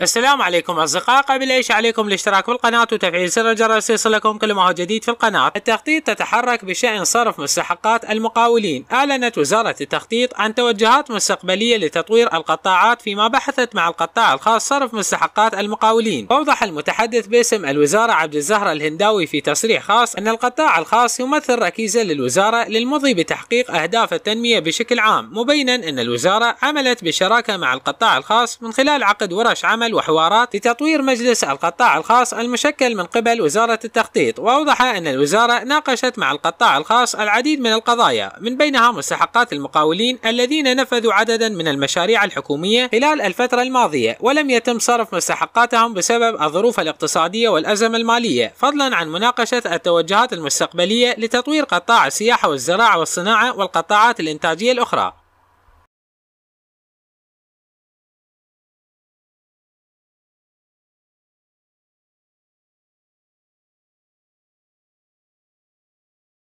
السلام عليكم أصدقاء قبل أي شيء عليكم الاشتراك في القناة وتفعيل زر الجرس ليصلكم كل ما هو جديد في القناة التخطيط تتحرك بشأن صرف مستحقات المقاولين أعلنت وزارة التخطيط عن توجهات مستقبلية لتطوير القطاعات فيما بحثت مع القطاع الخاص صرف مستحقات المقاولين اوضح المتحدث باسم الوزارة عبد الزهر الهنداوي في تصريح خاص أن القطاع الخاص يمثل ركيزة للوزارة للمضي بتحقيق أهداف التنمية بشكل عام مبينا أن الوزارة عملت بشراكة مع القطاع الخاص من خلال عقد ورش عمل عمل وحوارات لتطوير مجلس القطاع الخاص المشكل من قبل وزارة التخطيط وأوضح أن الوزارة ناقشت مع القطاع الخاص العديد من القضايا من بينها مستحقات المقاولين الذين نفذوا عددا من المشاريع الحكومية خلال الفترة الماضية ولم يتم صرف مستحقاتهم بسبب الظروف الاقتصادية والأزمة المالية فضلا عن مناقشة التوجهات المستقبلية لتطوير قطاع السياحة والزراعة والصناعة والقطاعات الإنتاجية الأخرى